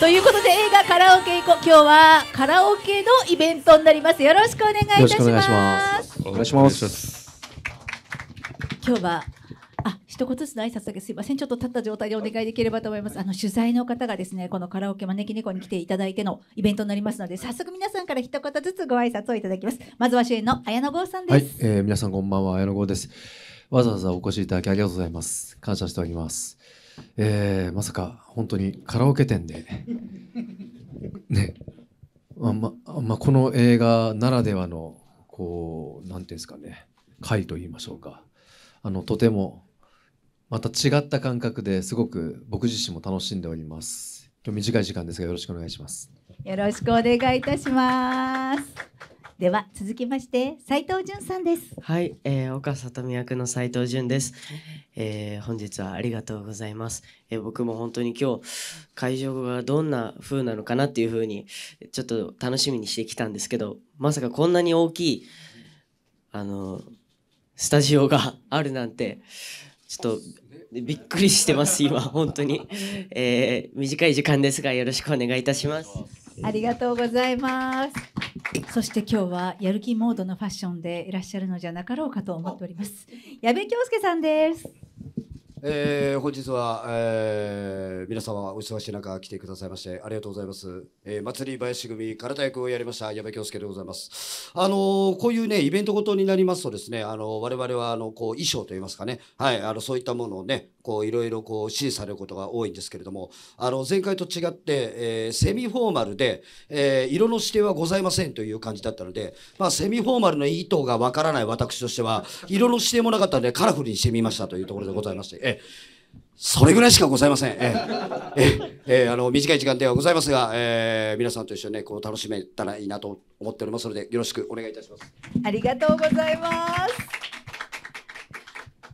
ということで映画カラオケ行こう今日はカラオケのイベントになりますよろしくお願いいたしますお願いします今日はあ一言ずつの挨拶だけすいませんちょっと立った状態でお願いできればと思いますあの取材の方がですねこのカラオケ招き猫に来ていただいてのイベントになりますので早速皆さんから一言ずつご挨拶をいただきますまずは主演の綾野剛さんです、はい、えー、皆さんこんばんは綾野剛ですわざわざお越しいただきありがとうございます感謝しておりますえー、まさか本当にカラオケ店で、ねあままま、この映画ならではのこう何ていうんですかね回と言いましょうかあのとてもまた違った感覚ですごく僕自身も楽しんでおります今日短い時間ですがよろしくお願いしますよろしくお願いいたしますでは続きまして斉藤淳さんですはい、えー、岡里美役の斉藤淳です、えー、本日はありがとうございます、えー、僕も本当に今日会場がどんな風なのかなっていう風にちょっと楽しみにしてきたんですけどまさかこんなに大きいあのスタジオが あるなんてちょっとびっくりしてます 今本当に、えー、短い時間ですがよろしくお願いいたしますありがとうございますそして今日はやる気モードのファッションでいらっしゃるのじゃなかろうかと思っております矢部恭介さんですえー、本日は、えー、皆様お忙しい中来てくださいましてありがとうございます、えー、祭り林組体役をやりました矢部京介でございますあのー、こういうねイベントごとになりますとですねあのー、我々はあのこう衣装といいますかねはいあのそういったものをねこういろいろこう支持されることが多いんですけれども、あの前回と違って、えー、セミフォーマルで、えー、色の指定はございませんという感じだったので、まあセミフォーマルの意図がわからない私としては、色の指定もなかったのでカラフルにしてみましたというところでございまして、えそれぐらいしかございません。ええ、えあの、短い時間ではございますが、えー、皆さんと一緒にね、こう楽しめたらいいなと思っておりますので、よろしくお願いいたします。ありがとうございます。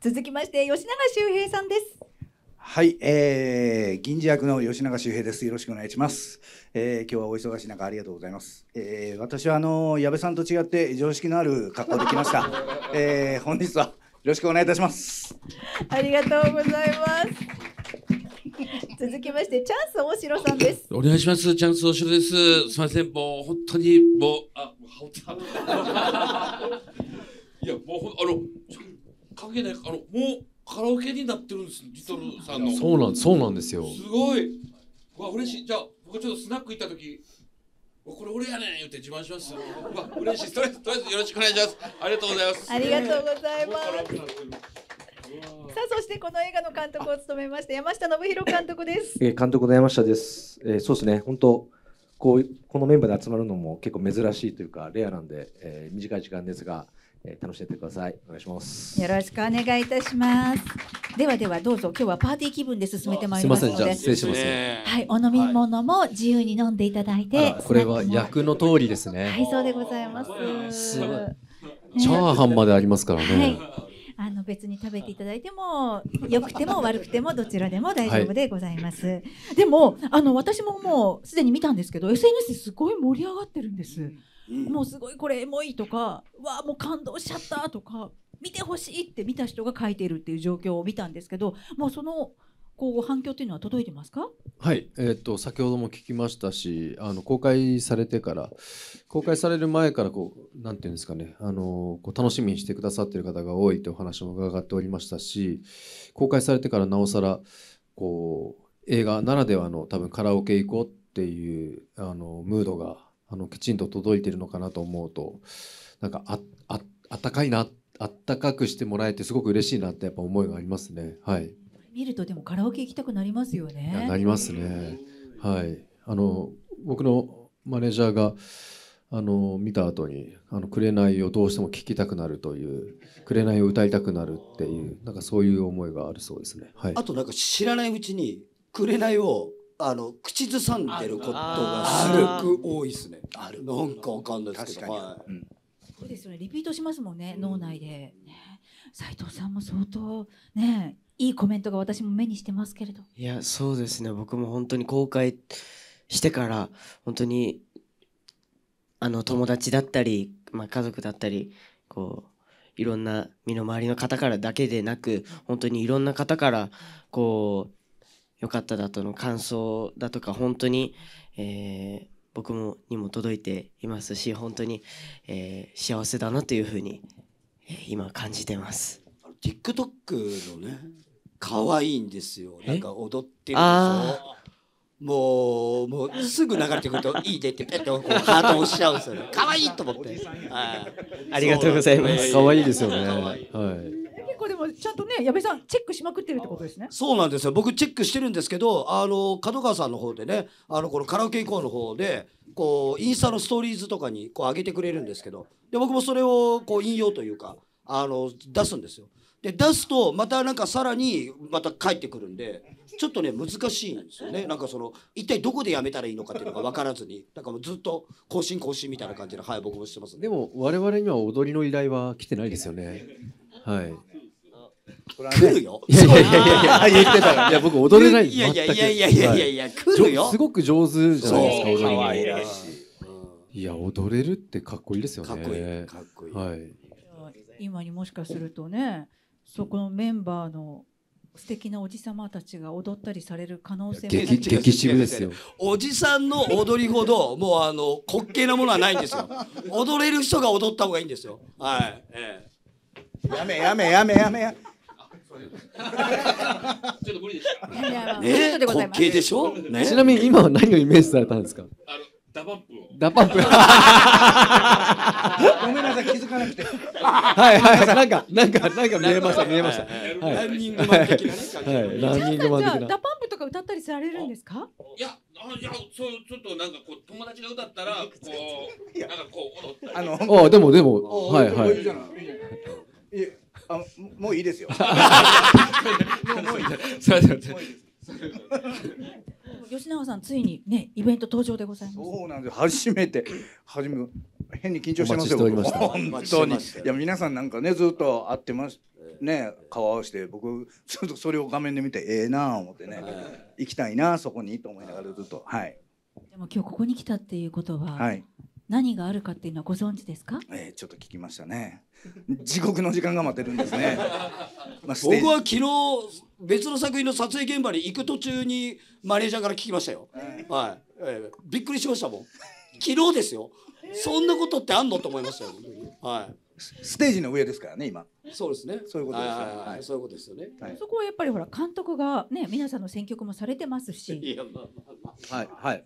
続きまして吉永修平さんですはい、えー、銀次役の吉永修平です。よろしくお願いします。えー、今日はお忙しい中ありがとうございます。えー、私はあの矢部さんと違って常識のある格好できました。えー、本日はよろしくお願いいたします。ありがとうございます。続きましてチャンス大城さんです。お願いします。チャンス大城です。すみません、もう本当にもうあ、もう羽織った。いやもうあの。関係ないあのもうカラオケになってるんですリトルさんのそうなんそうなんですよすごいわ嬉しいじゃあ僕ちょっとスナック行った時これ俺やねん言って自慢しますわ嬉しいとりあえずとりあえずよろしくお願いしますありがとうございますありがとうございますさあそしてこの映画の監督を務めました山下信弘監督です。え監督の山下です。えー、そうですね本当こうこのメンバーで集まるのも結構珍しいというかレアなんで、えー、短い時間ですが、え楽しんでください。お願いします。よろしくお願いいたします。ではではどうぞ今日はパーティー気分で進めてまいりますので。すみませんじゃあ失礼します。はい、お飲み物も自由に飲んでいただいて。はい、これは役の通りですね。はい、そうでございます。すごい。チャーハンまでありますからね。はいあの別に食べていただいても良くても悪くてもどちらでも大丈夫でございます。はい、でもあの私ももうすでに見たんですけど SNS すごい盛り上がってるんです。もうすごいこれエモいとかわあもう感動しちゃったとか見てほしいって見た人が書いているっていう状況を見たんですけどもうそのこう反響というのは届いてますかはい、えーと、と先ほども聞きましたしあの公開されてから公開される前からこうなんていうんですかねあのこう楽しみにしてくださっている方が多いというお話も伺っておりましたし公開されてからなおさらこう映画ならではの多分カラオケ行こうっていうあのムードがあのきちんと届いてるのかなと思うとなんかあああったかいなあったかくしてもらえてすごく嬉しいなってやっぱ思いがありますねはい見るとでもカラオケ行きたくなりますよねなりますねはいあの僕のマネージャーがあの見た後にあの紅をどうしても聴きたくなるという紅を歌いたくなるっていうなんかそういう思いがあるそうですね、はい、あとなんか知らないうちに紅をあの口ずさんでることがすごく多いですね。あるなんかわかんないですけど。はい、うん、そうですよね。リピートしますもんね。うん、脳内で、ね。斉藤さんも相当ねいいコメントが私も目にしてますけれど。いやそうですね。僕も本当に公開してから本当にあの友達だったり、まあ、家族だったりこういろんな身の回りの方からだけでなく本当にいろんな方からこう良かっただとの感想だとか本当に、えー、僕もにも届いていますし本当に、えー、幸せだなというふうに、えー、今感じてます TikTok のね可愛いんですよなんか踊ってるでもうもうすぐ流れてくると「いいで」ってペッとハート押しちゃうんですよ可愛いと思ってありがとうございます可愛いですよねいはいもでもちゃんとね矢部さんチェックしまくってるってことですねそうなんですよ僕チェックしてるんですけどあの角川さんの方でねあのこのカラオケ以降の方でこうインスタのストーリーズとかにこう上げてくれるんですけどで僕もそれをこう引用というかあの出すんですよで出すとまたなんかさらにまた帰ってくるんでちょっとね難しいんですよねなんかその一体どこでやめたらいいのかっていうのが分からずになんかもうずっと更新更新みたいな感じではい僕もしてます、でも我々には踊りの依頼は来てないですよねはいこ来るよ。いやいやいやいや、言ってたら。いや、僕踊れない。いやいやいやいやいやい来るよ。すごく上手じゃないですか、踊りも。いや、いや踊れるってかっこいいですよね。かっこいい。かっこいい。はい。今にもしかするとね、そこのメンバーの素敵なおじさまたちが踊ったりされる可能性も激渋ですよおじさんの踊りほどもうあの滑稽なものはないんですよ踊れる人が踊った方がいいんですよはい、ええ、やめやめやめやめちょっと無理でした。いやいやえそういうことでござい滑ょちなみに今は何をイメージされたんですかあのダバップを。ダパンプごめんなさい、気づかなくて。はいはいなんかなんかなんか見えました見えましたはいランニングマン的なねはいランニングマンじゃダパンプとか歌ったりされるんですかいや、あいや、そう、ちょっとなんかこう、友達が歌ったら、こう、なんかこう、踊ったり。あの、おでもでもはいはいいいい。いいあもういいですよ。もういいです。吉永さんついにねイベント登場でございます。そうなんです。初めて初め変に緊張してますよ。本当にいや皆さんなんかねずっと会ってますね顔合わせて僕ちょっとそれを画面で見てええなあ思ってね、行きたいなそこにと思いながらずっとはい。でも今日ここに来たっていうことは、はい、何があるかっていうのはご存知ですか？えー、ちょっと聞きましたね。地獄の時間が待ってるんですね。まあ、僕は昨日別の作品の撮影現場に行く途中にマネージャーから聞きましたよ。えー、はい、えー、びっくりしましたもん。昨日ですよ。そんなことってあんのと思いましたよ。はい。ステージの上ですからね、今。そうですね。そういうことですよ、ね。はい、はい、そういうことですよね。はい、そこはやっぱりほら、監督がね、皆さんの選曲もされてますし。いや、まあ、まあ、まあ、はい、はい。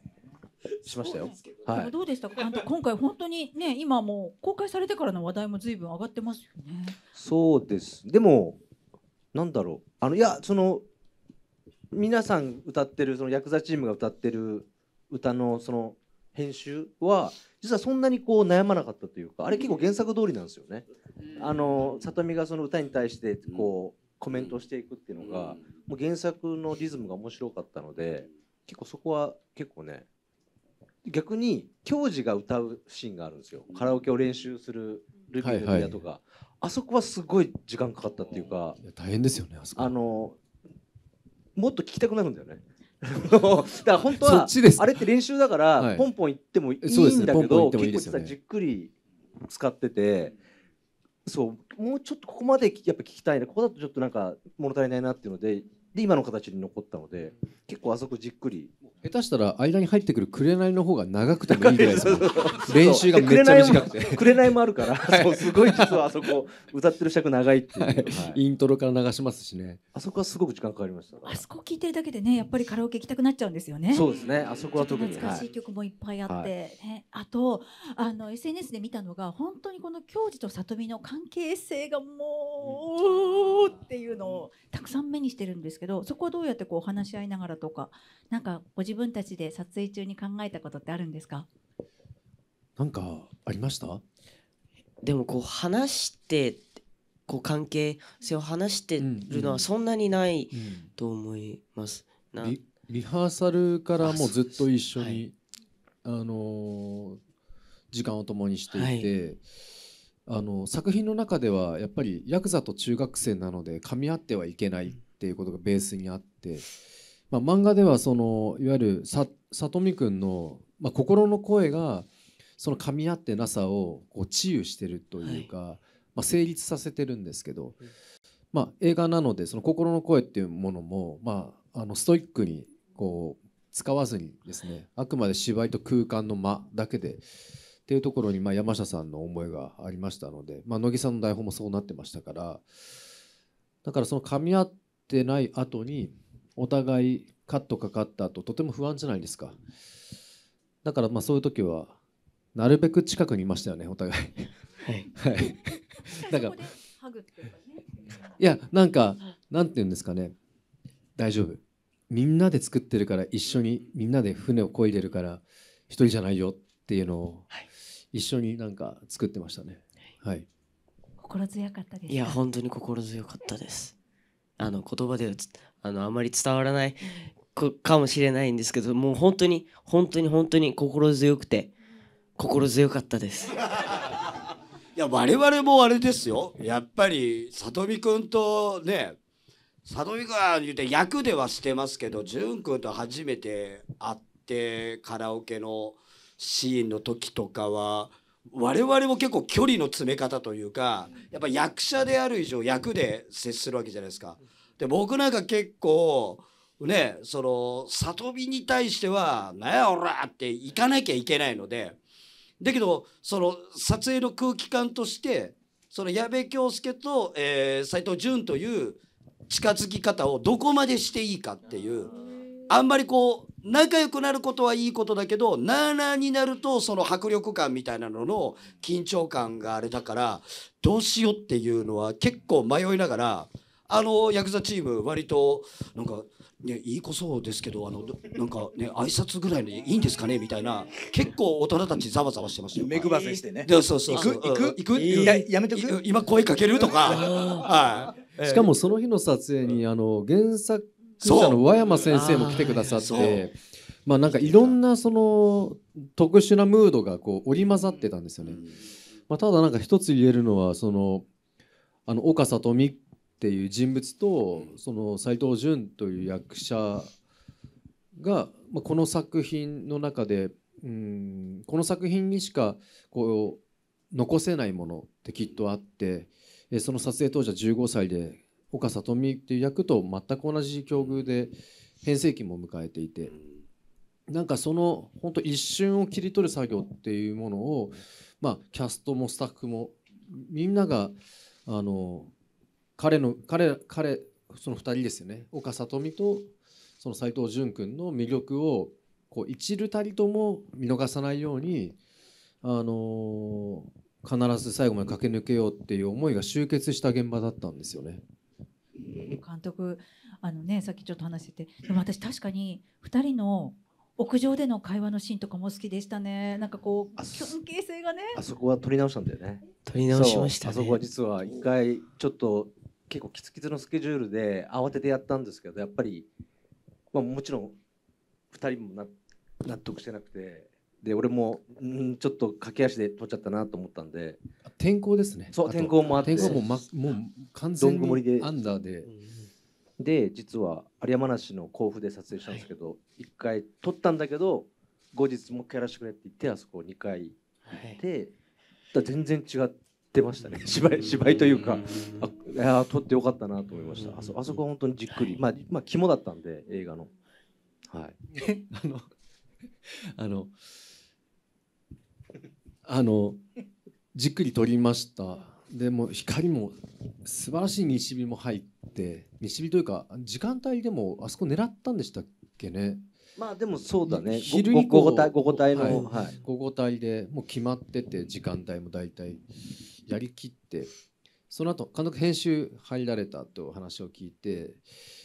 しましたよ。はい、どうでしたか今回本当にね今もう公開されてからの話題も随分上がってますよね。そうですでもなんだろうあのいやその皆さん歌ってるそのヤクザチームが歌ってる歌のその編集は実はそんなにこう悩まなかったというかあれ結構原作通りなんですよね。あの里美がその歌に対してこうコメントしていくっていうのがもう原作のリズムが面白かったので結構そこは結構ね逆に教授が歌うシーンがあるんですよカラオケを練習するルビーの部屋とか、はいはい、あそこはすごい時間かかったっていうか大変ですよねあそこあのもっと聞きたくなるんだよね だから本当はあれって練習だからポンポン行ってもいいんだけど、ね結構実はじっくり使っててそうもうちょっとここまでやっぱ聞きたいなここだとちょっとなんか物足りないなっていうのでで今の形に残ったので結構あそこじっくり下手したら間に入ってくる紅の方が長くてもいいぐらいです練習がめっちゃ短くて紅もあるから、はい、すごい実はあそこ歌ってる尺長いっていう、はいイントロから流しますしねあそこはすごく時間かかりましたあそこ聞いてるだけでねやっぱりカラオケ行きたくなっちゃうんですよねそうですねあそこは特に懐かしい曲もいっぱいあって、ね、あとあの SNS で見たのが本当にこの教授と里美の関係性がもう、っていうのをたくさん目にしてるんですけどそこはどうやってこう話し合いながらとかなんかご自分たちで撮影中に考えたことってあるんですかなんかありましたでもこう話してこう関係性を話してるのはそんなにないと思います。うんうん、リリハーサルからもうずっと一緒にあ、はい、あのー、時間を共にしていて、はい、あの作品の中ではやっぱりヤクザと中学生なので噛み合ってはいけないっていうことがベースにあって。まあ、漫画ではそのいわゆるさ見くんの、まあ、心の声がその噛み合ってなさをこう治癒してるというか、はい、まあ、成立させてるんですけど、まあ、映画なのでその心の声っていうものも、まあ、あのストイックにこう使わずにですね、あくまで芝居と空間の間だけで。っていうところにまあ山下さんの思いがありましたので、まあ、乃木さんの台本もそうなってましたからだからその噛み合ってない後にお互いカットかかった後とても不安じゃないですかだからまあそういう時はなるべく近くにいましたよねお互いはい、はい、だ からハグっていうかねいやなんかなんて言うんですかね大丈夫みんなで作ってるから一緒にみんなで船を漕いでるから一人じゃないよっていうのを一緒になんか作ってましたねはい、はい、心強かったですいや本当に心強かったですあの言葉であのあまり伝わらないかもしれないんですけどもう本当に本当に本当に心強くて心強かったです。いや我々もあれですよやっぱり里見くんとね里見くんは言うて役ではしてますけど潤くんと初めて会ってカラオケのシーンの時とかは我々も結構距離の詰め方というかやっぱ役者である以上役で接するわけじゃないですか。で僕なんか結構ねその里見に対しては「なんやおら!」って行かなきゃいけないのでだけどその撮影の空気感としてその矢部恭介と、えー、斉藤潤という近づき方をどこまでしていいかっていうあんまりこう仲良くなることはいいことだけどなあなあになるとその迫力感みたいなのの緊張感があれだからどうしようっていうのは結構迷いながら。あのヤクザチーム割となんか、ね、いい子そうですけどあの なんかね挨拶ぐらいでいいんですかねみたいな結構大人たちざわざわしてますたよ。目配せしてね。そそうそう。行く行く行くややめてく今声かけるとか。はい。しかもその日の撮影にあの原作者の和山先生も来てくださって。まあなんかいろんなその特殊なムードがこう織り交ざってたんですよね。まあただなんか一つ言えるのはそのあの岡里美っていう人物とその斎藤潤という役者が、まあ、この作品の中でうんこの作品にしかこう残せないものってきっとあってその撮影当時は15歳で岡里美っていう役と全く同じ境遇で変成期も迎えていてなんかその本当一瞬を切り取る作業っていうものを、まあ、キャストもスタッフもみんながあの彼の彼彼その2人ですよね岡里美とその斎藤淳君の魅力をこう一るたりとも見逃さないように、あのー、必ず最後まで駆け抜けようっていう思いが集結した現場だったんですよね。監督あのねさっきちょっと話しててでも私確かに2人の屋上での会話のシーンとかも好きでしたねなんかこう関係性がねあそこは撮り直したんだよね撮り直しました、ね、あそこは実は一回ちょっと結構キツキツのスケジュールで慌ててやったんですけどやっぱり、まあ、もちろん2人もな納得してなくてで俺もんちょっと駆け足で取っちゃったなと思ったんで天候ですねそう天候もあって天候も,、ま、もう完全にアンダーで。で実は有山梨の甲府で撮影したんですけど、はい、1回撮ったんだけど後日もう一回やらせてくれって言ってあそこを2回行って、はい、だ全然違ってましたね芝居芝居というかあいや撮ってよかったなと思いましたあそあそこは本当にじっくり、まあ、まあ肝だったんで映画のはいあのあのあのじっくり撮りましたでも光も素晴らしい西日も入って西日というか時間帯でもあそこ狙ったんでしたっけねまあでもそうだね昼に午後帯の、はいはい、午後帯でもう決まってて時間帯も大体やりきってその後監督編集入られたと話を聞いて、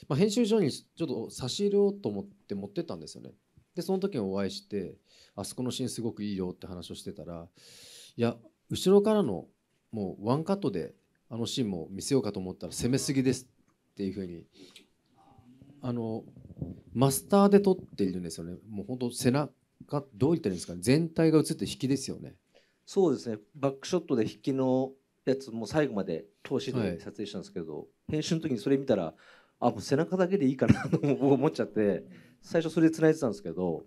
まあ、編集所にちょっと差し入れようと思って持ってったんですよねでその時にお会いしてあそこのシーンすごくいいよって話をしてたらいや後ろからのもうワンカットであのシーンも見せようかと思ったら攻めすぎですっていうふうにあのマスターで撮っているんですよねもう本当背中どう言ったらいいんですかね全体が映って引きですよねそうですねバックショットで引きのやつも最後まで通しで撮影したんですけど、はい、編集の時にそれ見たらあもう背中だけでいいかなと 思っちゃって最初それで繋いでたんですけど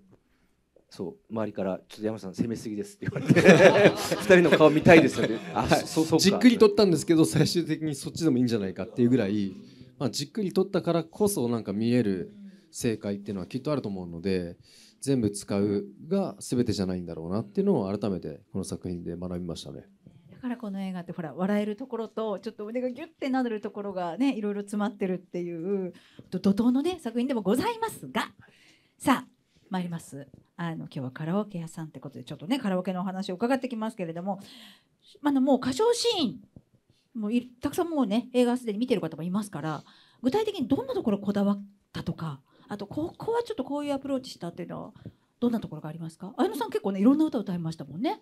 そう周りから「ちょっと山さん攻めすぎです」って言われて 二人の顔見たいですよねあ、はい、そ そじっくり撮ったんですけど最終的にそっちでもいいんじゃないかっていうぐらい、まあ、じっくり撮ったからこそなんか見える正解っていうのはきっとあると思うので。全部使うが全てじゃないんだろうなっていうのを改めてこの作品で学びましたね。だからこの映画ってほら笑えるところとちょっと腕がギュッてなるところがねいろいろ詰まってるっていう怒涛のね作品でもございますがさあ参りますあの今日はカラオケ屋さんってことでちょっとねカラオケのお話を伺ってきますけれどもあのもう歌唱シーンもうたくさんもうね映画すでに見てる方もいますから具体的にどんなところこだわったとかあとここはちょっとこういうアプローチしたっていうのはどんなところがありますか綾野さん結構ねいろんな歌を歌いましたもんね。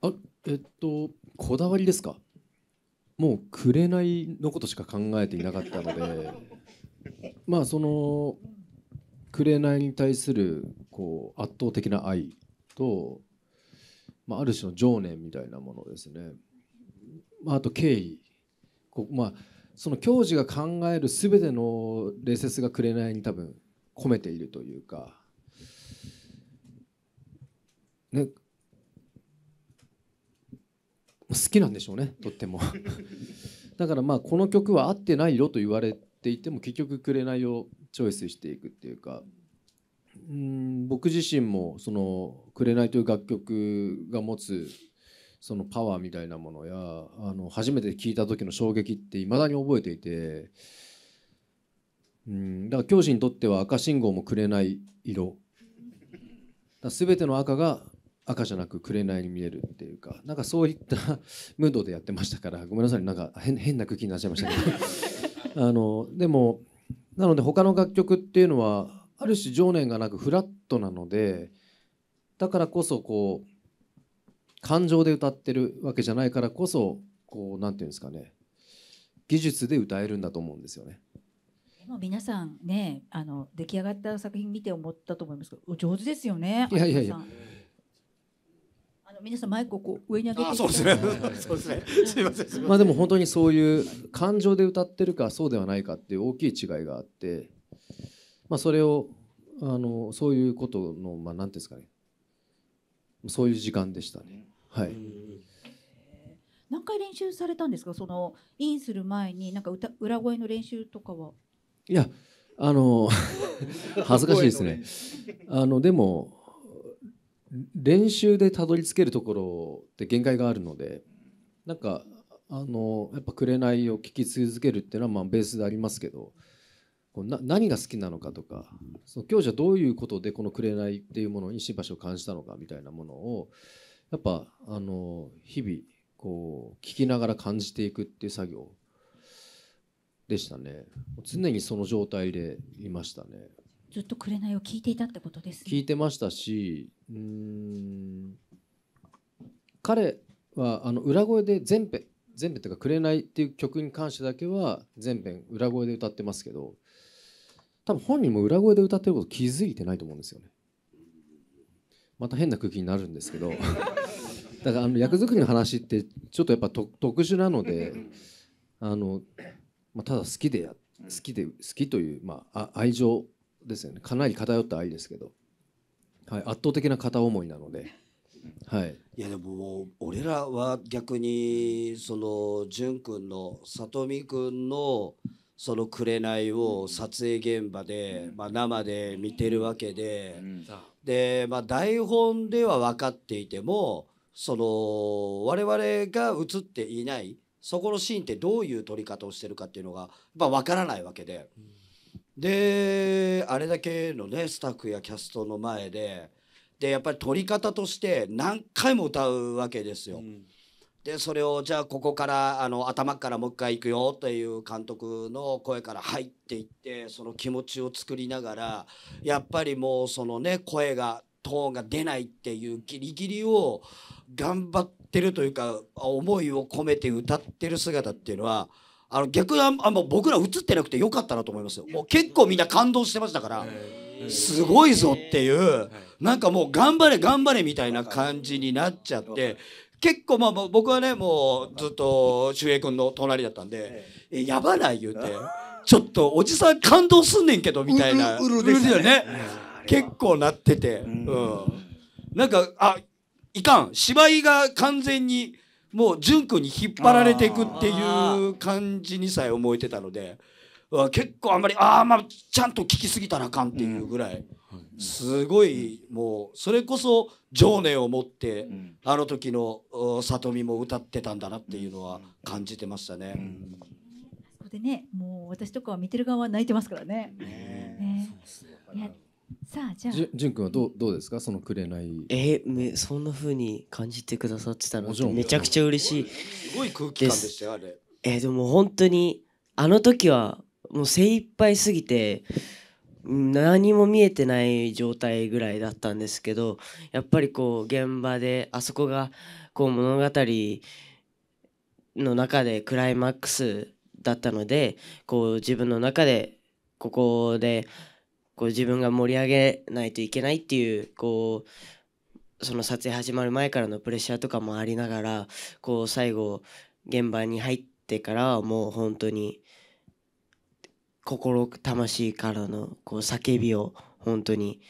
あえっとこだわりですかもう「紅」のことしか考えていなかったので まあその「紅」に対するこう圧倒的な愛と、まあ、ある種の情念みたいなものですね、まあ、あと敬意こう、まあその教授が考える全ての礼節が紅に多分込めているというか、ね、好きなんでしょうねとっても だからまあこの曲は合ってないよと言われていても結局「紅」をチョイスしていくっていうかうん僕自身もその「い」という楽曲が持つそのパワーみたいなものやあの初めて聞いた時の衝撃っていまだに覚えていて、うん、だから教師にとっては赤信号もくれない色だ全ての赤が赤じゃなく紅に見えるっていうかなんかそういった ムードでやってましたからごめんなさいなんか変変な空気になっちゃいましたけど あのでもなので他の楽曲っていうのはある種情念がなくフラットなのでだからこそこう感情で歌ってるわけじゃないからこそこうなんていうんですかね技術で歌えるんだと思うんですよね。でも皆さんねあの出来上がった作品見て思ったと思いますけど上手ですよね。いやいやいや。あの皆さんマイクをこう上に上げてあそうですね。そうですね。すみません。まあでも本当にそういう感情で歌ってるかそうではないかっていう大きい違いがあって、まあそれをあのそういうことのまあなんですかね。そういう時間でしたね。はい。何回練習されたんですかそのインする前になんか歌裏声の練習とかはいやあの 恥ずかしいですねあのでも練習でたどり着けるところって限界があるのでなんかあのやっぱ「紅」を聴き続けるっていうのはまあベースでありますけどこうな何が好きなのかとかその今日じゃどういうことでこの「紅」っていうものにし橋を感じたのかみたいなものをやっぱあの日々こう聞きながら感じていくっていう作業でしたね常にその状態でいましたねずっと「紅」を聞いていたってことです、ね、聞いてましたしうん彼はあの裏声で全編全編というか「紅」っていう曲に関してだけは全編裏声で歌ってますけど多分本人も裏声で歌ってること気づいてないと思うんですよねまた変な空気になるんですけどだからあの役作りの話ってちょっとやっぱ特殊なのであの、まあ、ただ好きでや好きで好きという、まあ、愛情ですよねかなり偏った愛ですけど、はい、圧倒的な片思いなので。はい、いやでも俺らは逆にその淳君の里見君のその「紅」を撮影現場で、まあ、生で見てるわけで、で、まあ、台本では分かっていてもその我々が映っていないそこのシーンってどういう撮り方をしてるかっていうのがわ、分からないわけで、であれだけのねスタッフやキャストの前ででやっぱり撮り方として何回も歌うわけですよ。うん、でそれをじゃあここからあの頭からもう一回いくよという監督の声から入っていってその気持ちを作りながらやっぱりもうそのね声がトーンが出ないっていうギリギリを頑張ってるというか思いを込めて歌ってる姿っていうのはあの逆にああ僕ら映ってなくてよかったなと思いますよもう結構みんな感動してましたからすごいぞっていうなんかもう頑張れ頑張れみたいな感じになっちゃって結構まあ僕はねもうずっと秀平君の隣だったんで「やばない」言うて「ちょっとおじさん感動すんねんけど」みたいなですよね結構なっててうん。なんかあいかん芝居が完全にもう淳君に引っ張られていくっていう感じにさえ思えてたので結構あんまりああまあちゃんと聞きすぎたらあかんっていうぐらい、すごいもうそれこそ情念を持って、あの時の里見も歌ってたんだなっていうのは感じてましたね。でね、もう私とかは見てる側は泣いてますからね。ねねねいやさあじゃあじゅんくんはどうどうですかそのくれないえー、めそんなふうに感じてくださってたのもめちゃくちゃ嬉しいすごい空気感でしたよあれえー、でも本当にあの時はもう精一杯すぎて何も見えてない状態ぐらいだったんですけどやっぱりこう現場であそこがこう物語の中でクライマックスだったのでこう自分の中でここでこう自分が盛り上げないといけないっていうこうその撮影始まる前からのプレッシャーとかもありながらこう最後現場に入ってからはもう本当に心魂からのこう叫びを本当に、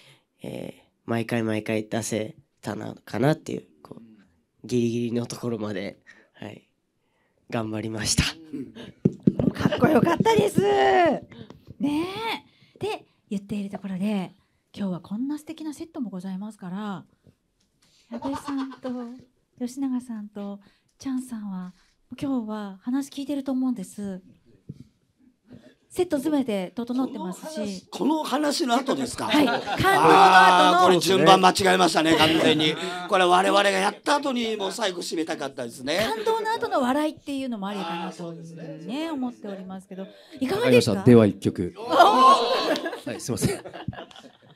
えー、毎回毎回出せたなかなっていうこうギリギリのところまで、はい、頑張りました。かっこよかったです。ねで言っているところで今日はこんな素敵なセットもございますから矢部さんと 吉永さんとチャンさんは今日は話聞いてると思うんですセットすべて整ってますしこの話の後ですかはい感動の後のこれ順番間違えましたね完全にこれ我々がやった後にもう最後締めたかったですね感動の後の笑いっていうのもありかなとね、ね、思っておりますけどいかがですかでは一曲はいすみません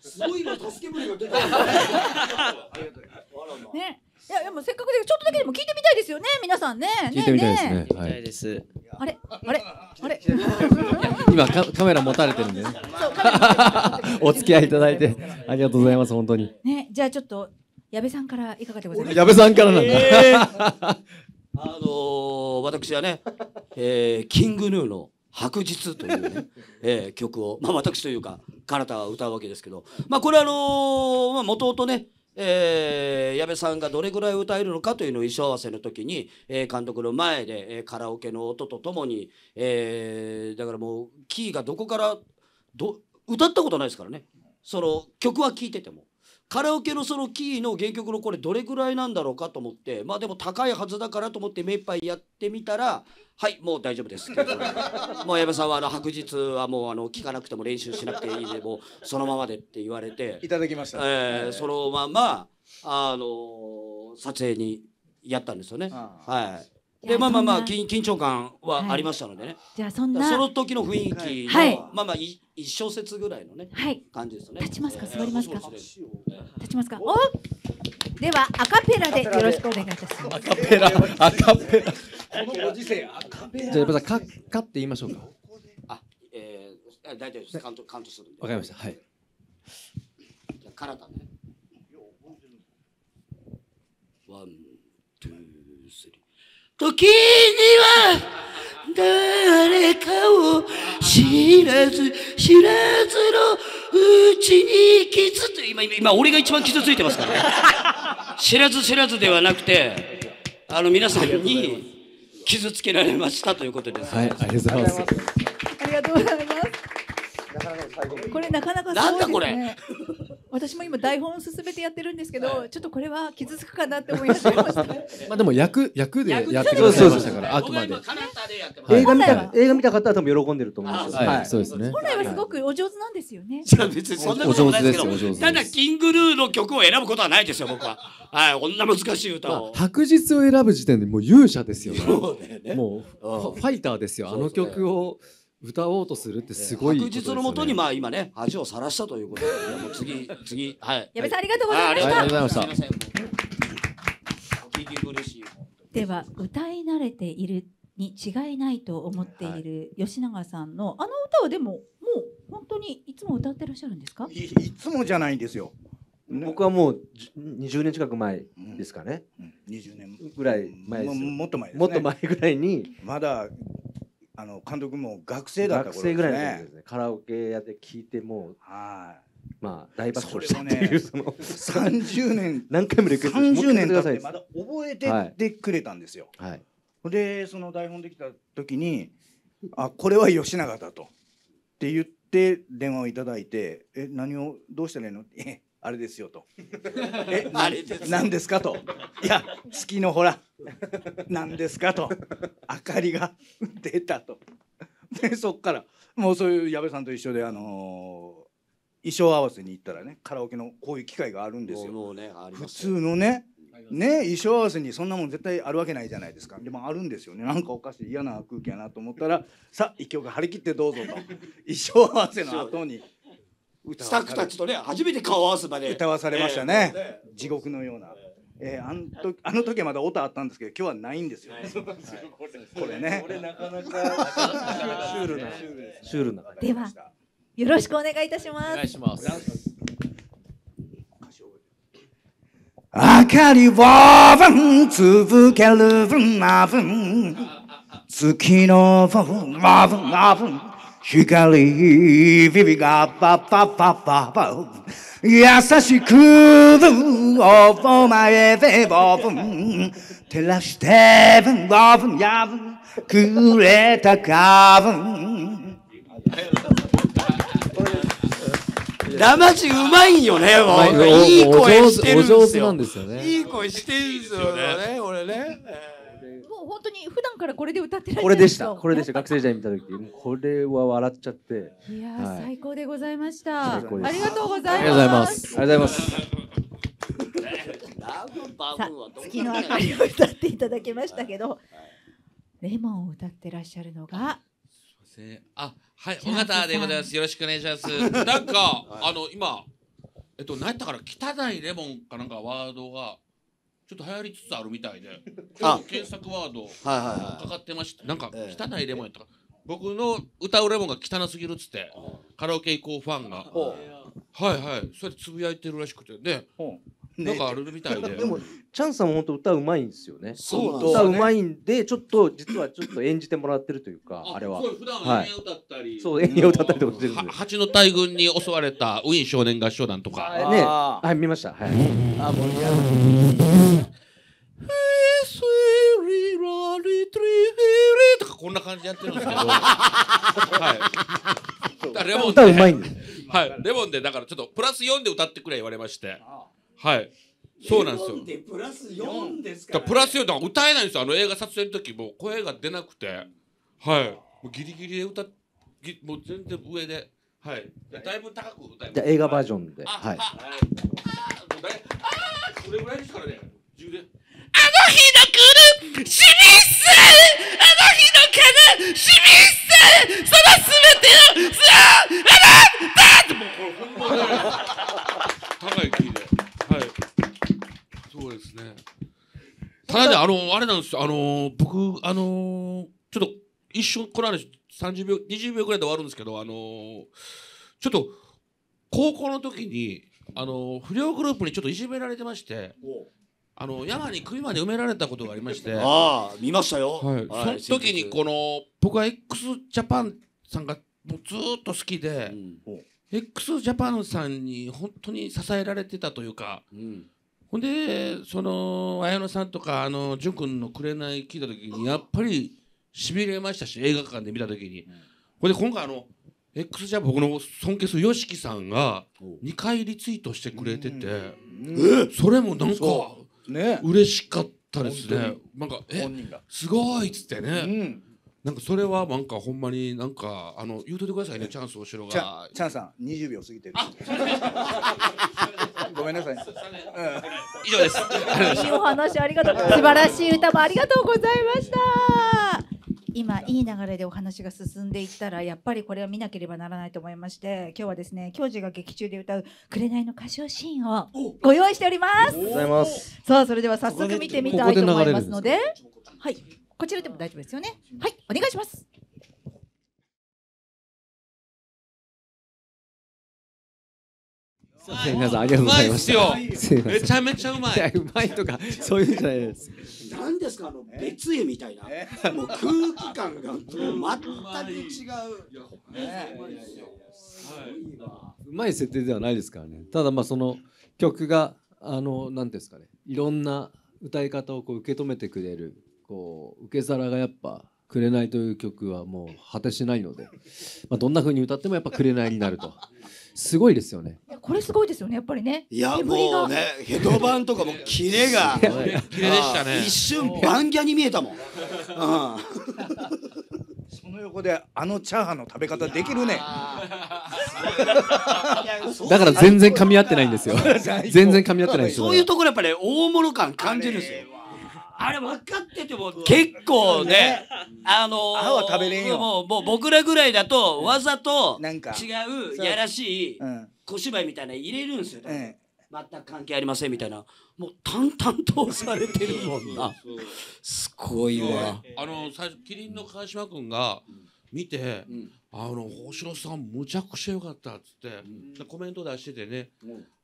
すごい今助けぶりが出た ねいやでもせっかくでちょっとだけでも聞いてみたいですよね皆さんね。聞いてみたいですね。ねはい、すあれあれあれ。今カカメラ持たれてるんで、ね。お付き合いいただいてありがとうございます本当に。ねじゃあちょっと矢部さんからいかがでございますか。矢部さんからなんだ。えー、あのー、私はね、えー、キングヌーの白日というね、えー、曲をまあ私というか彼方は歌うわけですけど、まあこれあのー、まあもとね。えー、矢部さんがどれぐらい歌えるのかというのを衣装合わせの時に、えー、監督の前で、えー、カラオケの音とともに、えー、だからもうキーがどこからど歌ったことないですからねその曲は聴いててもカラオケのそのキーの原曲のこれどれぐらいなんだろうかと思ってまあでも高いはずだからと思って目いっぱいやってみたらはいもう大丈夫ですって もう矢部さんはあの白日はもうあの聞かなくても練習しなくていいでもうそのままでって言われていただきました、ええー、そのままあのー、撮影にやったんですよねはい。でまあまあまあ緊緊張感はありましたのでね、じゃあそんなその時の雰囲気の、はい、まあまあい一小節ぐらいのね、はい、感じですね立ちますか座りますか、立ちますかおではアカペラでよろしくお願いいたしますアカペラアカペラこのご時世アカペラじゃあまたかかって言いましょうかあえー、大体夫ですカウントカウントするんでわかりましたはいじゃあ体ねワンツースリー時には誰かを知らず知らずのうちに傷つ今今俺が一番傷ついてますからね 知らず知らずではなくてあの皆さんに傷つけられましたということです、はい、ありがとうございますありがとうございますこれなかなか、ね、なんだこれ私も今台本を進めてやってるんですけど、はい、ちょっとこれは傷つくかなって思いました。まあでも役役でやってくださいましたから、あくまで。映画見た映画見た方は多分喜んでると思います。はい、そうですね。本来はすごくお上手なんですよね。いや別にそんなことないですけど、ただキングルーの曲を選ぶことはないですよ僕は。はい、こんな難しい歌を。白日を選ぶ時点でもう勇者ですよ。もうファイターですよ。あの曲を。歌おうとするってすごい、ね、白日のもとにまあ今ね恥をさらしたということでもう次 次はい矢部さんありがとうございましたありがとうございましたでは歌い慣れているに違いないと思っている吉永さんの、あの歌はでももう本当にいつも歌ってらっしゃるんですかいいつもじゃないんですよ僕はもう20年近く前ですかね、うん、うん、20年ぐらい前もっと前、ね、もっと前ぐらいにまだあの監督も学生だった頃です、ね、学生ぐらいの時ですねカラオケ屋で聞いてもはいまあ大爆笑したっていうそ,、ね、その三十年 何回もレクエスト30年経ってまだ覚えててくれたんですよ、はい、でその台本できた時に「あこれは吉永だ」とって言って電話をいただいて「え何をどうしたらいいの?」えあれですよと。え、あれです何ですかと。いや、月のほら、何ですかと。明かりが出たと。で、そっから、もうそういう矢部さんと一緒で、あのー、衣装合わせに行ったらね、カラオケのこういう機会があるんですよ。ね、よ普通のね、ね、衣装合わせにそんなもん絶対あるわけないじゃないですか。でもあるんですよね。なんかおかしい嫌な空気やなと思ったら、さあ、一曲張り切ってどうぞと。衣装合わせの後に。スタッフたちとね初めて顔合わせまで歌わされましたね、えー、地獄のような。えー、あんとあの時はまだオタあったんですけど今日はないんですよ、はい これねこれなかなかシュールなシュールな、ではよろしくお願いいたしますお願いします明かりを分続ける分な分月の分あ分あ分光ビビがパパパパパ優しくぶん、お前でぼ、ぶん、照らしてぶん、ぼ、ぶん、やぶん、くれたかぶんラマジうまいんよね、もう。いい声してるんですよ。ね。いい声してるんですよね、俺ね。本当に普段からこれで歌ってるこれでしたこれでした学生時代見た時これは笑っちゃっていや、最高でございましたありがとうございますありがとうございますさ月の明かりを歌っていただきましたけど、レモンを歌ってらっしゃるのがあ、はい、尾形でございます。よろしくお願いします。なんか、あの、今、えっと、なったから、汚いレモンかなんかワードがちょっと流行りつつあるみたいで今日検索ワードかかってましたなんか汚いレモンやったか僕の歌うレモンが汚すぎるっつってカラオケ行こうファンがはいはいそれつぶやいてるらしくてねなんかあるみたいで。でも、チャンさんも本当歌うまいんですよね。そう、ね、歌うまいんで、ちょっと、実はちょっと演じてもらってるというか、あれは。普段は演芸歌ったり。そう、演歌歌ったりとかしてるんで。八の大群に襲われたウィン少年合唱団とか。ね、はい、見ました。はい。あ、もう、いや。とかこんな感じでやってるんですけど、はい、レモンで、はい、レモンでだからちょっとプラス4で歌ってくれ言われまして、ああはいそうなんですよでプラス四ですから、ね,、プラス四だから歌えないんですよあの映画撮影の時も声が出なくてはいもうギリギリで歌ぎもう全然上ではいだいぶ高く歌いますじゃ映画バージョンではいああそれぐらいですからね1であの日の来る清水あの日の来る清水そのすべてのずあなたってもうこれ本物だ高いごいですね。ただね、あの、あれなんですよ、あの、僕、あの、ちょっと一瞬、この話、30秒、20秒ぐらいで終わるんですけど、あの、ちょっと、高校の時に、あの、不良グループにちょっといじめられてまして、あの山に首まで埋められたことがありましてああ見ましたよ、はい、その時にこの僕は x ジャパンさんがもうずっと好きで、うん、x ジャパンさんに本当に支えられてたというか、うん、ほんでその綾乃さんとかあの淳君の「紅」聞いた時にやっぱりしびれましたし映画館で見た時に、ほんで今回あの x ジャン僕の尊敬する YOSHIKI さんが2回リツイートしてくれてて、うん、それもなんかね嬉しかったですねなんか「えすごい!」っつってね、うん、なんかそれはなんかほんまになんかあの言うといてくださいねチャンスしろがチャンさん20秒過ぎてる ごめんなさい。うん、以上です。いいお話ありがとう。素晴らしい歌もありがとうございました。今いい流れでお話が進んでいったらやっぱりこれは見なければならないと思いまして今日はですね教授が劇中で歌う「紅の歌唱シーン」をご用意しておりますございますさあそれでは早速見てみたいと思いますのではいこちらでも大丈夫ですよねはいお願いしますすいません、皆さんありがとうございました。いっすよ。めちゃめちゃうまい。うまいとかそういうんじゃないです。なんですかあの別絵みたいな、もう空気感が全く違う。ううまい設定ではないですからね。ただまあその曲があのなんですかね、いろんな歌い方をこう受け止めてくれる、こう受け皿がやっぱくれないという曲はもう果てしないので、まあ、どんなふうに歌ってもやっぱくれないになると。すごいですよね。これすごいですよね、やっぱりね。いや、もうね、ヘドバンとかもキレが。キレでしたね。一瞬バンギャに見えたもん。その横で、あのチャーハンの食べ方できるね。だから全然噛み合ってないんですよ。全然噛み合ってないそういうところやっぱり大物感感じるんですよ。あれ分かってても結構ね、あのー、歯は食べれんよ。もうもう僕らぐらいだとわざと違うやらしい小芝居みたいな入れるんですよ。全く関係ありませんみたいな。もう淡々とされてるもんな。すごいわ。あの最初麒麟の川島君が見て。あの星野さんむちゃくちゃ良かったっつって、うん、コメント出しててね、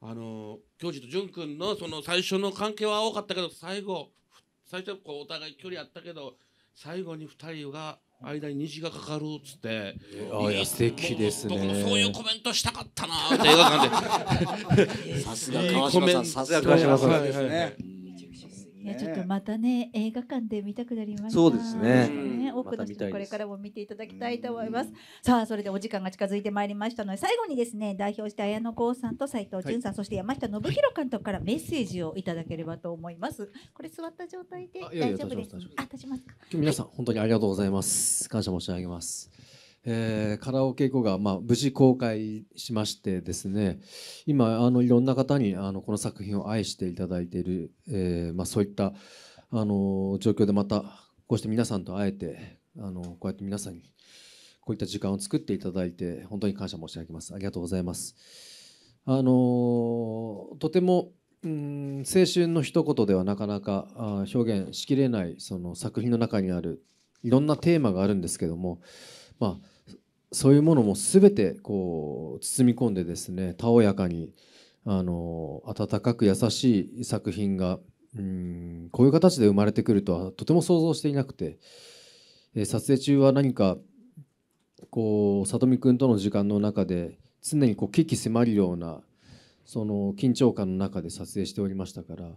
うん、あの教授と淳君のその最初の関係は多かったけど最後最初こうお互い距離あったけど最後に2人が間に虹がかかるっつってああや素敵ですね僕もそういうコメントしたかったなって映画館でさすが川島さんさすが川島さんですねちょっとまたね映画館で見たくなりましたそうですね、ね、多くの人これからも見ていただきたいと思います、まうん、さあそれでお時間が近づいてまいりましたので最後にですね代表して綾野剛さんと斉藤潤さん、はい、そして山下信弘監督からメッセージをいただければと思いますこれ座った状態で大丈夫ですあ立ちますか皆さん、はい、本当にありがとうございます感謝申し上げますえー、カラオケ後が、まあ、無事公開しましてですね今あのいろんな方にあのこの作品を愛していただいている、えー、まあ、そういったあの状況でまたこうして皆さんと会えてあのこうやって皆さんにこういった時間を作っていただいて本当に感謝申し上げますありがとうございます。あのとてもうん青春の一言ではなかなか表現しきれないその作品の中にあるいろんなテーマがあるんですけども、まあ、そういうものもべてこう包み込んでですねたおやかにあの温かく優しい作品がうんこういう形で生まれてくるとはとても想像していなくて、えー、撮影中は何かこう里見くんとの時間の中で常にこう危機迫るようなその緊張感の中で撮影しておりましたから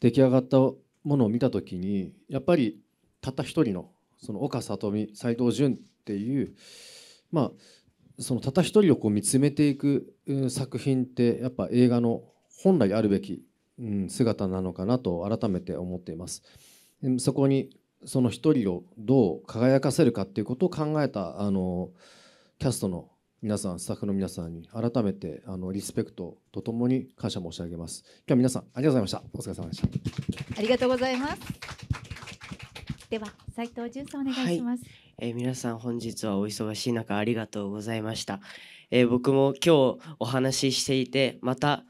出来上がったものを見た時にやっぱりたった一人のその岡里美斎藤淳っていうまあ、そのたった一人をこう見つめていく作品ってやっぱ映画の本来あるべき、うん、姿なのかなと改めて思っています。そこにその一人をどう輝かせるかっていうことを考えたあのキャストの皆さんスタッフの皆さんに改めてあのリスペクトとともに感謝申し上げます。今日は皆さんありがとうございました。お疲れ様でした。ありがとうございます。では斉藤淳さんお願いします。はいえー、皆さん本日はお忙しい中ありがとうございました、えー、僕も今日お話ししていてまた、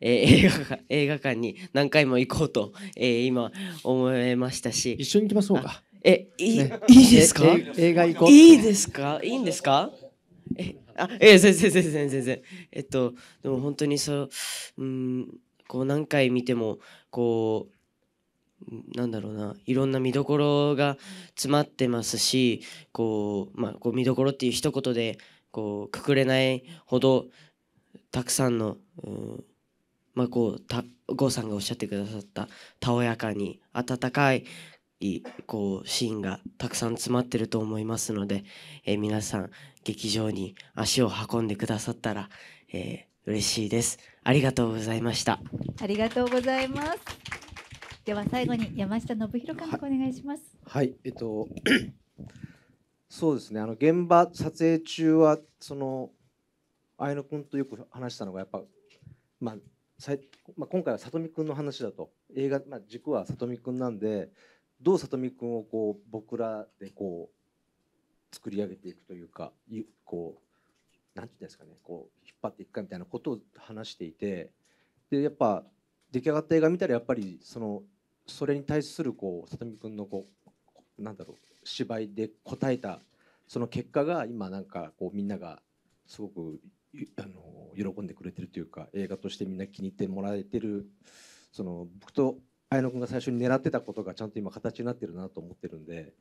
えー、映画映画館に何回も行こうと、えー、今思いましたし一緒に行きましょうかえいね、いいですか映画行こういいですかいいんですかえあえ全然全然全然えっとでも本当にそううんこう何回見てもこうなんだろうないろんな見どころが詰まってますしこう、まあ、こう見どころっていう一言でこうくくれないほどたくさんの、うんまあ、こうた郷さんがおっしゃってくださったたおやかに温かいこうシーンがたくさん詰まってると思いますので、えー、皆さん劇場に足を運んでくださったら、えー、嬉しいです。ありがとうございました。ありがとうございます。では最後に山下信弘監督お願いします。はい、えっと そうですね。あの現場撮影中はその綾野君とよく話したのがやっぱまあまあ、今回は里見君の話だと映画、まあ、軸は里見君なんでどう里見君をこう僕らでこう作り上げていくというかいこうなんていうんですかねこう引っ張っていくかみたいなことを話していてでやっぱ出来上がった映画見たらやっぱりそのそれに対するこう里見君のこうなんだろう芝居で答えたその結果が今なんかこうみんながすごくあの喜んでくれてるというか映画としてみんな気に入ってもらえてるその僕と綾野君が最初に狙ってたことがちゃんと今形になってるなと思ってるんで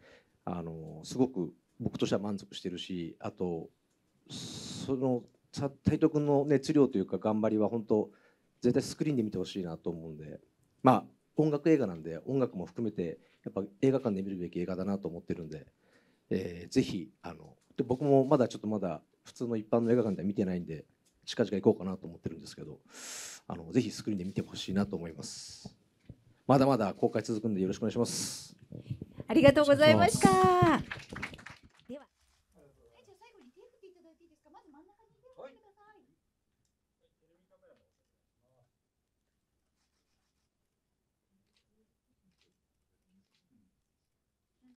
あのすごく僕としては満足してるしあとその斎藤君の熱量というか頑張りは本当絶対スクリーンで見てほしいなと思うんでまあ音楽映画なんで音楽も含めてやっぱ映画館で見るべき映画だなと思ってるんで、えー、ぜひあので僕もまだちょっとまだ普通の一般の映画館では見てないんで近々行こうかなと思ってるんですけどあのぜひスクリーンで見てほしいなと思いますまだまだ公開続くんでよろしくお願いしますありがとうございました